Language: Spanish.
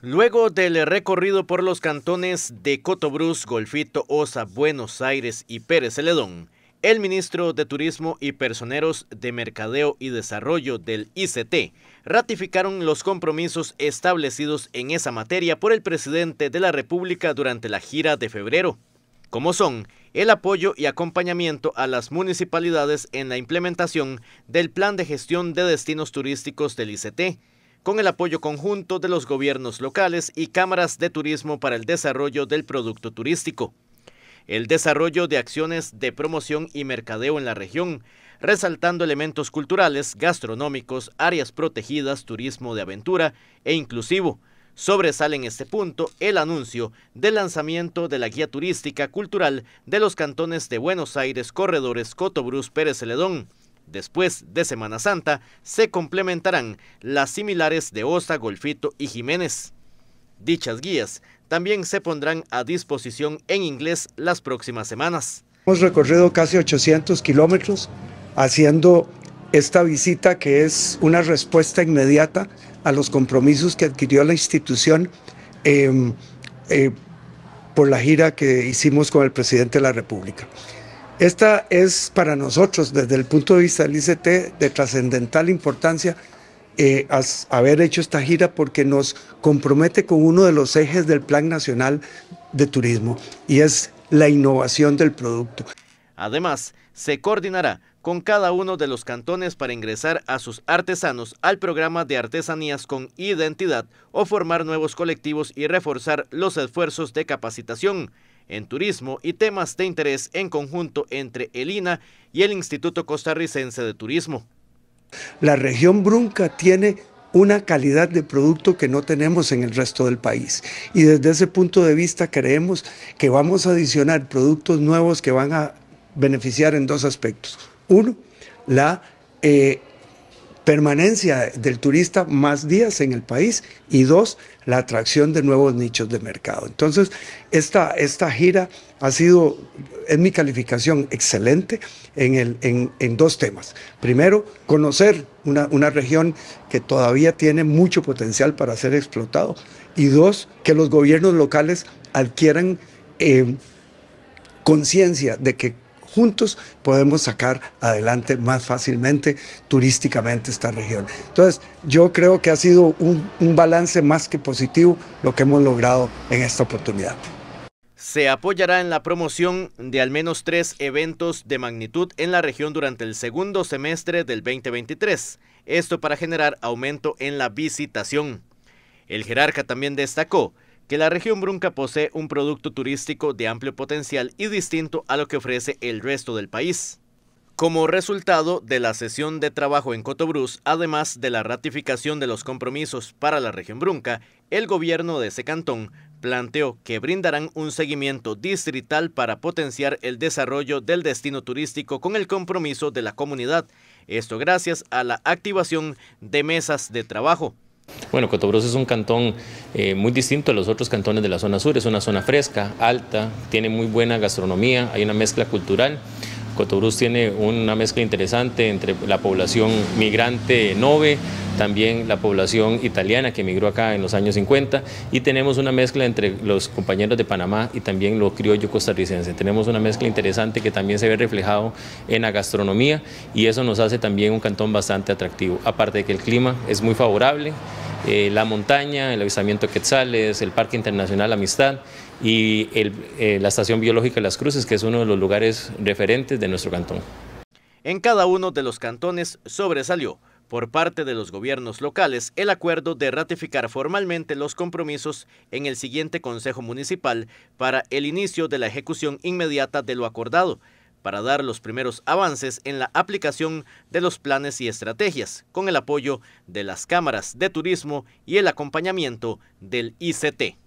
Luego del recorrido por los cantones de Cotobruz, Golfito, Osa, Buenos Aires y Pérez Celedón, el ministro de Turismo y Personeros de Mercadeo y Desarrollo del ICT ratificaron los compromisos establecidos en esa materia por el presidente de la República durante la gira de febrero, como son el apoyo y acompañamiento a las municipalidades en la implementación del Plan de Gestión de Destinos Turísticos del ICT, con el apoyo conjunto de los gobiernos locales y cámaras de turismo para el desarrollo del producto turístico. El desarrollo de acciones de promoción y mercadeo en la región, resaltando elementos culturales, gastronómicos, áreas protegidas, turismo de aventura e inclusivo. Sobresale en este punto el anuncio del lanzamiento de la guía turística cultural de los cantones de Buenos Aires, Corredores, Cotobruz, Pérez Celedón, Después de Semana Santa se complementarán las similares de Osta, Golfito y Jiménez. Dichas guías también se pondrán a disposición en inglés las próximas semanas. Hemos recorrido casi 800 kilómetros haciendo esta visita que es una respuesta inmediata a los compromisos que adquirió la institución em, eh, por la gira que hicimos con el presidente de la República. Esta es para nosotros, desde el punto de vista del ICT, de trascendental importancia eh, haber hecho esta gira porque nos compromete con uno de los ejes del Plan Nacional de Turismo y es la innovación del producto. Además, se coordinará con cada uno de los cantones para ingresar a sus artesanos al programa de artesanías con identidad o formar nuevos colectivos y reforzar los esfuerzos de capacitación en turismo y temas de interés en conjunto entre el INA y el Instituto Costarricense de Turismo. La región Brunca tiene una calidad de producto que no tenemos en el resto del país. Y desde ese punto de vista creemos que vamos a adicionar productos nuevos que van a beneficiar en dos aspectos. Uno, la eh, permanencia del turista más días en el país y dos, la atracción de nuevos nichos de mercado. Entonces, esta, esta gira ha sido, es mi calificación, excelente en, el, en, dos temas. Primero, conocer una, región que todavía tiene mucho potencial para ser explotado y dos, que los gobiernos locales adquieran eh, conciencia de que juntos podemos sacar adelante más fácilmente turísticamente esta región. Entonces, yo creo que ha sido un, balance más que positivo lo que hemos logrado en esta oportunidad. Se apoyará en la promoción de al menos tres eventos de magnitud en la región durante el segundo semestre del 2023, esto para generar aumento en la visitación. El jerarca también destacó que la región Brunca posee un producto turístico de amplio potencial y distinto a lo que ofrece el resto del país. Como resultado de la sesión de trabajo en Cotobruz, además de la ratificación de los compromisos para la región Brunca, el gobierno de ese cantón planteó que brindarán un seguimiento distrital para potenciar el desarrollo del destino turístico con el compromiso de la comunidad, esto gracias a la activación de mesas de trabajo. Bueno, Cotobros es un cantón eh, muy distinto a los otros cantones de la zona sur, es una zona fresca, alta, tiene muy buena gastronomía, hay una mezcla cultural. Cotobruz tiene una mezcla interesante entre la población migrante nove, también la población italiana que emigró acá en los años 50 y tenemos una mezcla entre los compañeros de Panamá y también lo criollo costarricense. Tenemos una mezcla interesante que también se ve reflejado en la gastronomía y eso nos hace también un cantón bastante atractivo. Aparte de que el clima es muy favorable, eh, la montaña, el avistamiento Quetzales, el Parque Internacional Amistad y eh, la Estación Biológica Las Cruces, que es uno de los lugares referentes de nuestro cantón. En cada uno de los cantones sobresalió por parte de los gobiernos locales el acuerdo de ratificar formalmente los compromisos en el siguiente Consejo Municipal para el inicio de la ejecución inmediata de lo acordado, para dar los primeros avances en la aplicación de los planes y estrategias, con el apoyo de las cámaras de turismo y el acompañamiento del ICT.